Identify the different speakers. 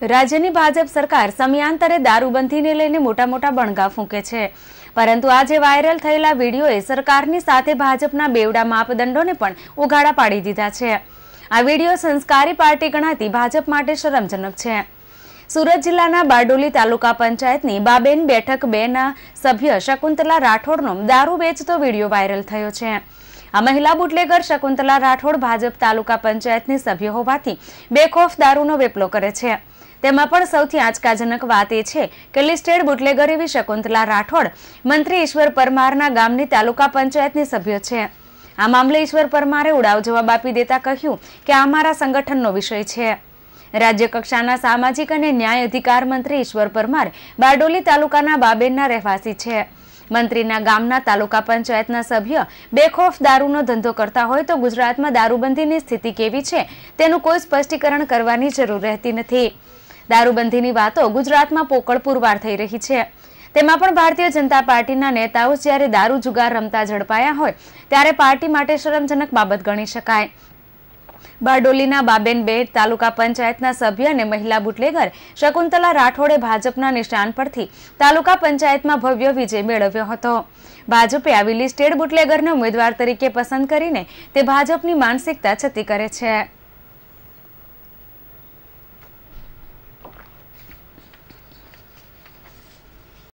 Speaker 1: રાજ્યની ભાજપ સરકાર સમયાંતરે દારૂબંધીને લઈને મોટા મોટા બણગા ફૂંકે છે પરંતુ આજે વાયરલ થયેલા વિડીયોએ સરકારની સાથે ભાજપના બેવડા માપદંડોને પણ ઉઘાડા પાડી દીધા છે આ વિડીયો સંસ્કારી પાર્ટી ગણાતી ભાજપ માટે શરમજનક છે સુરત જિલ્લાના બારડોલી તાલુકા પંચાયતની બાબેન બેઠક બેના સભ્ય શકુંતલા રાઠોડનો દારૂ વેચતો વિડીયો વાયરલ થયો છે આ મહિલા બુટલેગર શકુંતલા રાઠોડ ભાજપ તાલુકા પંચાયતની સભ્ય હોવાથી બેખોફ દારૂનો વેપલો કરે છે તેમાં પણ સૌથી આંચકાજનક વાત એ છે કે લિસ્ટેડ બુટલેગર એવી શકુંતલા રાઠોડ મંત્રી ઈશ્વર પરમારના ગામની તાલુકા પંચાયતની સભ્ય છે આ મામલે ઈશ્વર પરમારે ઉડાવ જવાબ આપી દેતા કહ્યું કે આ મારા સંગઠનનો વિષય છે રાજ્ય કક્ષાના સામાજિક અને ન્યાય અધિકાર મંત્રી ઈશ્વર પરમાર બારડોલી તાલુકાના બાબેનના રહેવાસી છે મંત્રીના ગામના તાલુકા પંચાયતના સભ્ય બેખોફ દારૂનો ધંધો કરતા હોય તો ગુજરાતમાં દારૂબંધીની સ્થિતિ કેવી છે તેનું કોઈ સ્પષ્ટીકરણ કરવાની જરૂર રહેતી નથી દારૂબંધીની વાતો ગુજરાતમાં પોકળ પુરવાર થઈ રહી છે તેમાં પણ ભારતીય જનતા પાર્ટીના નેતાઓ જ્યારે દારૂ જુગાર રમતા ઝડપાયા હોય ત્યારે પાર્ટી માટે શરમજનક બાબત ગણી શકાય બારડોલીના બાબેન બેટ તાલુકા પંચાયતના સભ્ય અને મહિલા બુટલેગર શકુંતલા રાઠોડે ભાજપના નિશાન પરથી તાલુકા પંચાયતમાં ભવ્ય વિજય મેળવ્યો હતો ભાજપે આવી લિસ્ટેડ બુટલેગરને ઉમેદવાર તરીકે પસંદ કરીને તે ભાજપની માનસિકતા છતી કરે છે